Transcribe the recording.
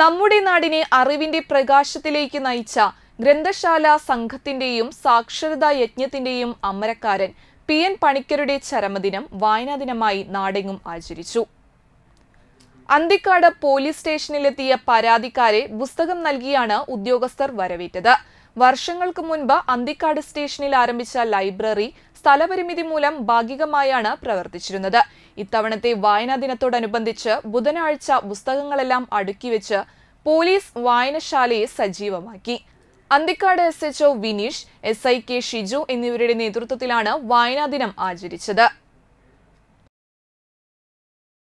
നമ്മുടെ നാടിനെ അറിവിന്റെ പ്രകാശത്തിലേക്ക് നയിച്ച ഗ്രന്ഥശാല സംഘത്തിന്റെയും സാക്ഷരതാ യജ്ഞത്തിന്റെയും അമരക്കാരൻ പി എൻ പണിക്കരുടെ ചരമദിനം വായനാ ദിനമായി നാടെങ്ങും ആചരിച്ചു അന്തിക്കാട് പോലീസ് സ്റ്റേഷനിലെത്തിയ പരാതിക്കാരെ പുസ്തകം നൽകിയാണ് ഉദ്യോഗസ്ഥർ വരവേറ്റത് വർഷങ്ങൾക്ക് മുൻപ് അന്തിക്കാട് സ്റ്റേഷനിൽ ആരംഭിച്ച ലൈബ്രറി സ്ഥലപരിമിതി മൂലം ഭാഗികമായാണ് പ്രവർത്തിച്ചിരുന്നത് ഇത്തവണത്തെ വായനാ ദിനത്തോടനുബന്ധിച്ച് ബുധനാഴ്ച പുസ്തകങ്ങളെല്ലാം അടുക്കിവെച്ച് പോലീസ് വായനശാലയെ സജീവമാക്കി Anthikad S HO Vineesh S I K Shiju എന്നിവരുടെ നേതൃത്വത്തിലാണ് വായനാ ദിനം ആചരിച്ചത്